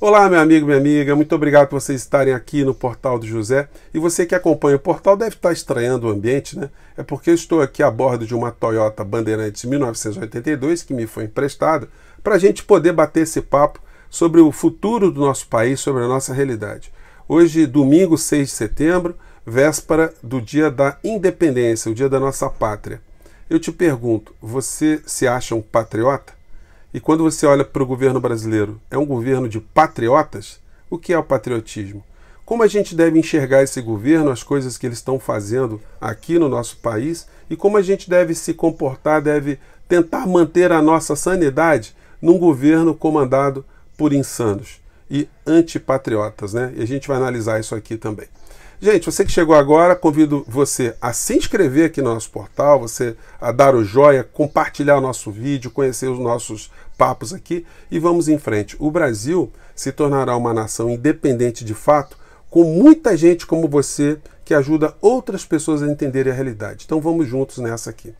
Olá, meu amigo, minha amiga, muito obrigado por vocês estarem aqui no Portal do José. E você que acompanha o portal deve estar estranhando o ambiente, né? É porque eu estou aqui a bordo de uma Toyota Bandeirantes 1982 que me foi emprestada para a gente poder bater esse papo sobre o futuro do nosso país, sobre a nossa realidade. Hoje, domingo 6 de setembro, véspera do dia da independência, o dia da nossa pátria. Eu te pergunto, você se acha um patriota? E quando você olha para o governo brasileiro, é um governo de patriotas? O que é o patriotismo? Como a gente deve enxergar esse governo, as coisas que eles estão fazendo aqui no nosso país e como a gente deve se comportar, deve tentar manter a nossa sanidade num governo comandado por insanos e antipatriotas, né? E a gente vai analisar isso aqui também. Gente, você que chegou agora, convido você a se inscrever aqui no nosso portal, você a dar o joia, compartilhar o nosso vídeo, conhecer os nossos papos aqui e vamos em frente. O Brasil se tornará uma nação independente de fato, com muita gente como você que ajuda outras pessoas a entenderem a realidade. Então vamos juntos nessa aqui.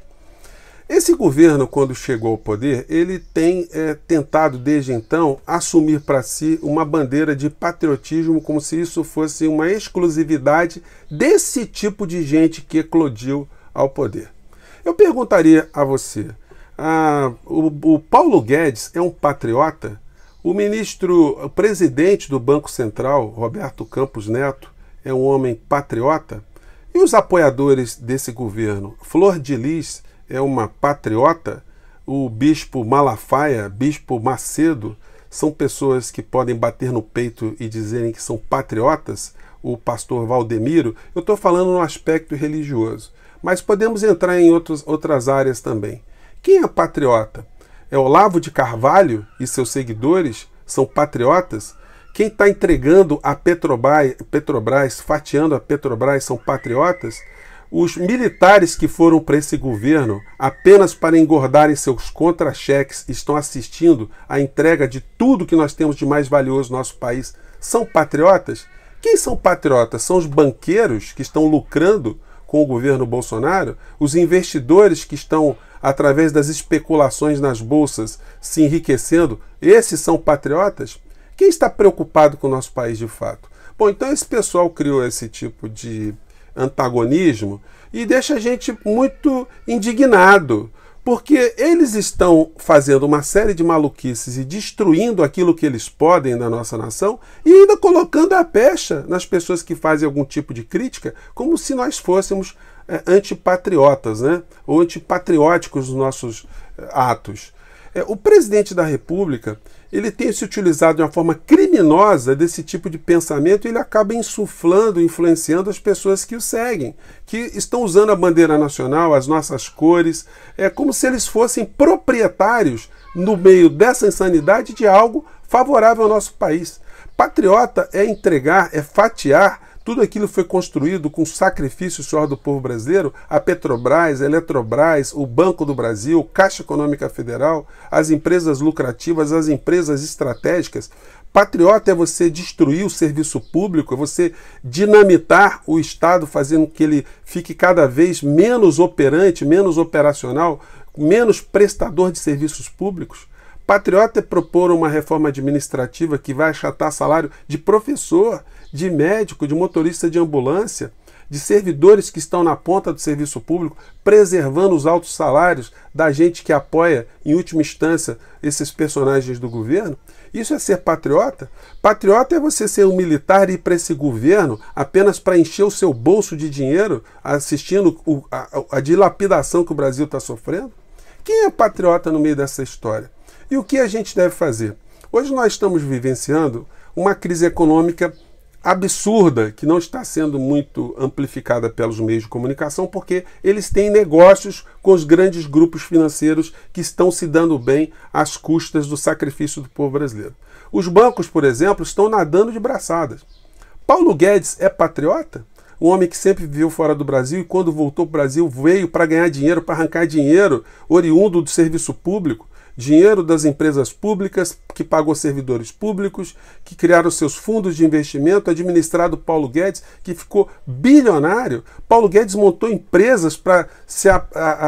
Esse governo, quando chegou ao poder, ele tem é, tentado desde então assumir para si uma bandeira de patriotismo, como se isso fosse uma exclusividade desse tipo de gente que eclodiu ao poder. Eu perguntaria a você: o, o Paulo Guedes é um patriota? O ministro, o presidente do Banco Central, Roberto Campos Neto, é um homem patriota? E os apoiadores desse governo? Flor de Lis é uma patriota, o bispo Malafaia, bispo Macedo, são pessoas que podem bater no peito e dizerem que são patriotas, o pastor Valdemiro, eu estou falando no aspecto religioso. Mas podemos entrar em outros, outras áreas também. Quem é patriota? É Olavo de Carvalho e seus seguidores são patriotas? Quem está entregando a Petrobras, Petrobras, fatiando a Petrobras, são patriotas? os militares que foram para esse governo apenas para engordarem seus contra-cheques estão assistindo à entrega de tudo que nós temos de mais valioso no nosso país. São patriotas? Quem são patriotas? São os banqueiros que estão lucrando com o governo Bolsonaro? Os investidores que estão, através das especulações nas bolsas, se enriquecendo? Esses são patriotas? Quem está preocupado com o nosso país de fato? Bom, então esse pessoal criou esse tipo de antagonismo e deixa a gente muito indignado, porque eles estão fazendo uma série de maluquices e destruindo aquilo que eles podem na nossa nação e ainda colocando a pecha nas pessoas que fazem algum tipo de crítica, como se nós fôssemos é, antipatriotas, né? ou antipatrióticos nos nossos é, atos. É, o presidente da República ele tem se utilizado de uma forma criminosa desse tipo de pensamento e ele acaba insuflando, influenciando as pessoas que o seguem, que estão usando a bandeira nacional, as nossas cores, é como se eles fossem proprietários, no meio dessa insanidade, de algo favorável ao nosso país. Patriota é entregar, é fatiar tudo aquilo foi construído com sacrifício senhor do povo brasileiro, a Petrobras, a Eletrobras, o Banco do Brasil, Caixa Econômica Federal, as empresas lucrativas, as empresas estratégicas. Patriota é você destruir o serviço público, é você dinamitar o Estado, fazendo que ele fique cada vez menos operante, menos operacional, menos prestador de serviços públicos. Patriota é propor uma reforma administrativa que vai achatar salário de professor, de médico, de motorista de ambulância, de servidores que estão na ponta do serviço público, preservando os altos salários da gente que apoia, em última instância, esses personagens do governo. Isso é ser patriota? Patriota é você ser um militar e ir para esse governo apenas para encher o seu bolso de dinheiro assistindo a, dilapidação que o Brasil está sofrendo? Quem é patriota no meio dessa história? E o que a gente deve fazer? Hoje nós estamos vivenciando uma crise econômica absurda que não está sendo muito amplificada pelos meios de comunicação, porque eles têm negócios com os grandes grupos financeiros que estão se dando bem às custas do sacrifício do povo brasileiro. Os bancos, por exemplo, estão nadando de braçadas. Paulo Guedes é patriota? Um homem que sempre viveu fora do Brasil e quando voltou para o Brasil veio para ganhar dinheiro, para arrancar dinheiro, oriundo do serviço público dinheiro das empresas públicas, que pagou servidores públicos, que criaram seus fundos de investimento, administrado Paulo Guedes, que ficou bilionário. Paulo Guedes montou empresas para se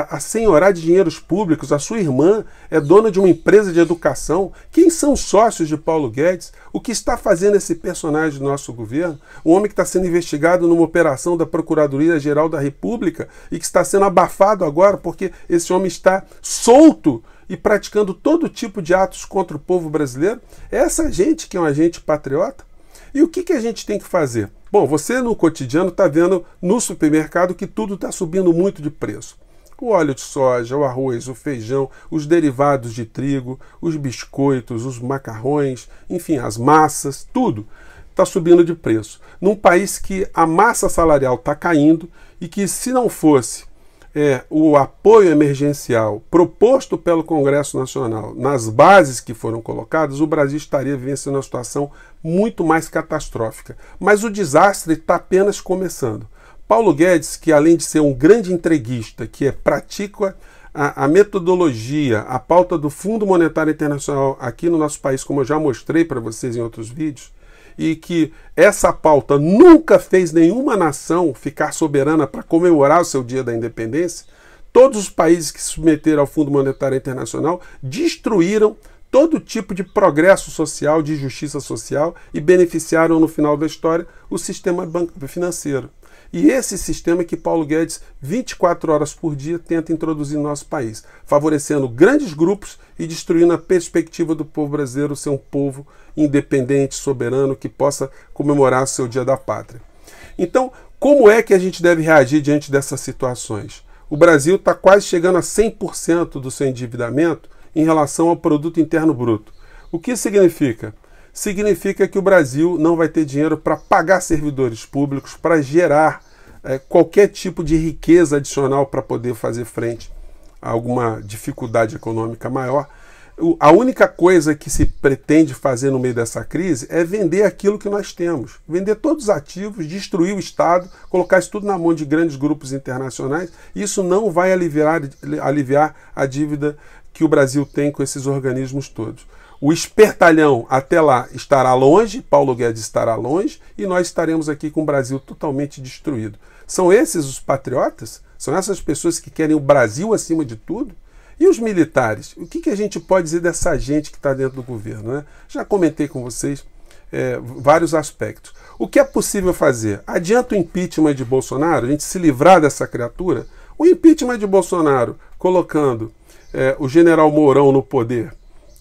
assenhorar de dinheiros públicos. A sua irmã é dona de uma empresa de educação. Quem são sócios de Paulo Guedes? O que está fazendo esse personagem do nosso governo? Um homem que está sendo investigado numa operação da Procuradoria-Geral da República e que está sendo abafado agora porque esse homem está solto e praticando todo tipo de atos contra o povo brasileiro? É essa gente que é um agente patriota? E o que, que a gente tem que fazer? Bom, você no cotidiano está vendo no supermercado que tudo está subindo muito de preço. O óleo de soja, o arroz, o feijão, os derivados de trigo, os biscoitos, os macarrões, enfim, as massas, tudo está subindo de preço. Num país que a massa salarial está caindo e que, se não fosse é o apoio emergencial proposto pelo Congresso Nacional nas bases que foram colocadas, o Brasil estaria vivenciando uma situação muito mais catastrófica. Mas o desastre está apenas começando. Paulo Guedes, que além de ser um grande entreguista, que é pratica a, a, metodologia, a pauta do Fundo Monetário Internacional aqui no nosso país, como eu já mostrei para vocês em outros vídeos, e que essa pauta nunca fez nenhuma nação ficar soberana para comemorar o seu dia da independência, todos os países que se submeteram ao Fundo Monetário Internacional destruíram todo tipo de progresso social, de justiça social e beneficiaram, no final da história, o sistema bancário financeiro. E esse sistema que Paulo Guedes, 24 horas por dia, tenta introduzir no nosso país, favorecendo grandes grupos e destruindo a perspectiva do povo brasileiro ser um povo independente, soberano, que possa comemorar seu Dia da Pátria. Então, como é que a gente deve reagir diante dessas situações? O Brasil está quase chegando a 100% do seu endividamento em relação ao produto interno bruto. O que significa? Significa que o Brasil não vai ter dinheiro para pagar servidores públicos, para gerar é, qualquer tipo de riqueza adicional para poder fazer frente a alguma dificuldade econômica maior. O, a única coisa que se pretende fazer no meio dessa crise é vender aquilo que nós temos, vender todos os ativos, destruir o Estado, colocar isso tudo na mão de grandes grupos internacionais. Isso não vai aliviar, aliviar a dívida que o Brasil tem com esses organismos todos. O espertalhão até lá estará longe, Paulo Guedes estará longe e nós estaremos aqui com o Brasil totalmente destruído. São esses os patriotas? São essas pessoas que querem o Brasil acima de tudo? E os militares? O que, que a gente pode dizer dessa gente que está dentro do governo? Né? Já comentei com vocês é, vários aspectos. O que é possível fazer? Adianta o impeachment de Bolsonaro? A gente se livrar dessa criatura? O impeachment de Bolsonaro colocando é, o general Mourão no poder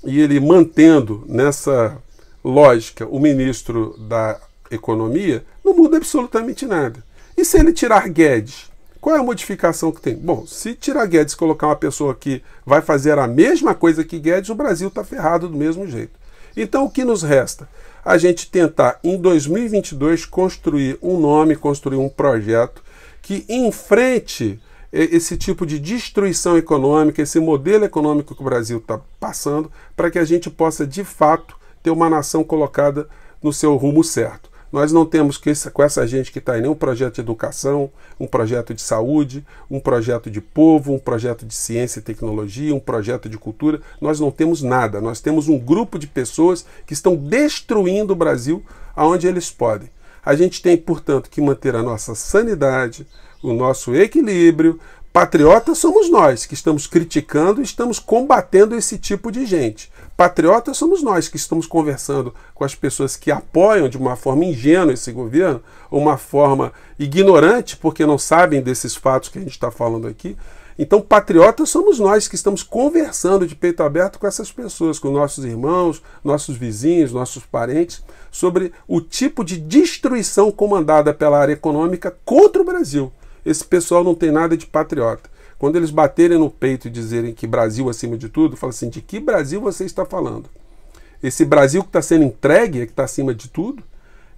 e ele mantendo nessa lógica o ministro da Economia, não muda absolutamente nada. E se ele tirar Guedes? Qual é a modificação que tem? Bom, se tirar Guedes e colocar uma pessoa que vai fazer a mesma coisa que Guedes, o Brasil está ferrado do mesmo jeito. Então, o que nos resta? A gente tentar, em 2022, construir um nome, construir um projeto que enfrente esse tipo de destruição econômica, esse modelo econômico que o Brasil está passando, para que a gente possa de fato ter uma nação colocada no seu rumo certo. Nós não temos que, com essa gente que está em nenhum projeto de educação, um projeto de saúde, um projeto de povo, um projeto de ciência e tecnologia, um projeto de cultura. Nós não temos nada. Nós temos um grupo de pessoas que estão destruindo o Brasil aonde eles podem. A gente tem, portanto, que manter a nossa sanidade, o nosso equilíbrio. Patriotas somos nós que estamos criticando e estamos combatendo esse tipo de gente. Patriotas somos nós que estamos conversando com as pessoas que apoiam de uma forma ingênua esse governo, ou uma forma ignorante, porque não sabem desses fatos que a gente está falando aqui. Então, patriotas somos nós que estamos conversando de peito aberto com essas pessoas, com nossos irmãos, nossos vizinhos, nossos parentes, sobre o tipo de destruição comandada pela área econômica contra o Brasil. Esse pessoal não tem nada de patriota. Quando eles baterem no peito e dizerem que Brasil acima de tudo, fala assim: de que Brasil você está falando? Esse Brasil que está sendo entregue, é que está acima de tudo?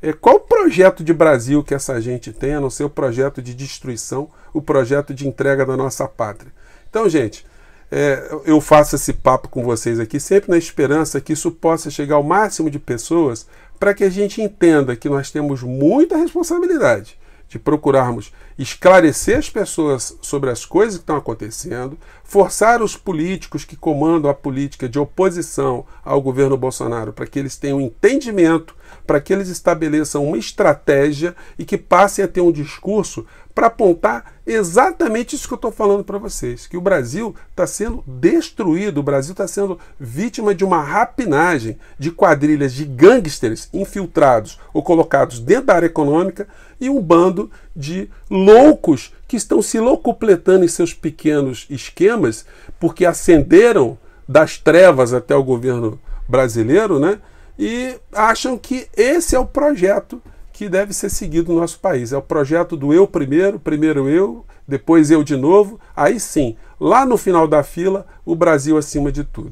É, qual o projeto de Brasil que essa gente tem, a não ser o projeto de destruição, o projeto de entrega da nossa pátria? Então, gente, é, eu faço esse papo com vocês aqui sempre na esperança que isso possa chegar ao máximo de pessoas para que a gente entenda que nós temos muita responsabilidade de procurarmos esclarecer as pessoas sobre as coisas que estão acontecendo, forçar os políticos que comandam a política de oposição ao governo Bolsonaro para que eles tenham entendimento, para que eles estabeleçam uma estratégia e que passem a ter um discurso para apontar exatamente isso que eu estou falando para vocês: que o Brasil está sendo destruído, o Brasil está sendo vítima de uma rapinagem de quadrilhas de gangsters infiltrados ou colocados dentro da área econômica e um bando de loucos que estão se locupletando em seus pequenos esquemas, porque ascenderam das trevas até o governo brasileiro, né? E acham que esse é o projeto que deve ser seguido no nosso país. É o projeto do eu primeiro, primeiro eu, depois eu de novo. Aí sim, lá no final da fila, o Brasil acima de tudo.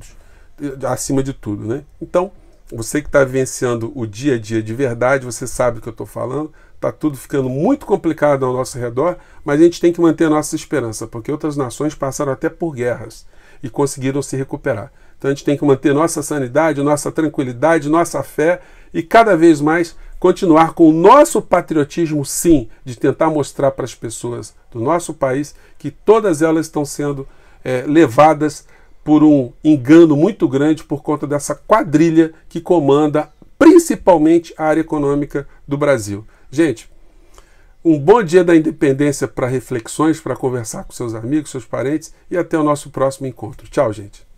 Acima de tudo, né? Então, você que está vivenciando o dia a dia de verdade, você sabe o que eu estou falando. Está tudo ficando muito complicado ao nosso redor, mas a gente tem que manter a nossa esperança, porque outras nações passaram até por guerras e conseguiram se recuperar. Então a gente tem que manter nossa sanidade, nossa tranquilidade, nossa fé e cada vez mais continuar com o nosso patriotismo, sim, de tentar mostrar para as pessoas do nosso país que todas elas estão sendo é, levadas por um engano muito grande por conta dessa quadrilha que comanda principalmente a área econômica do Brasil. Gente, um bom dia da independência para reflexões, para conversar com seus amigos, seus parentes e até o nosso próximo encontro. Tchau, gente.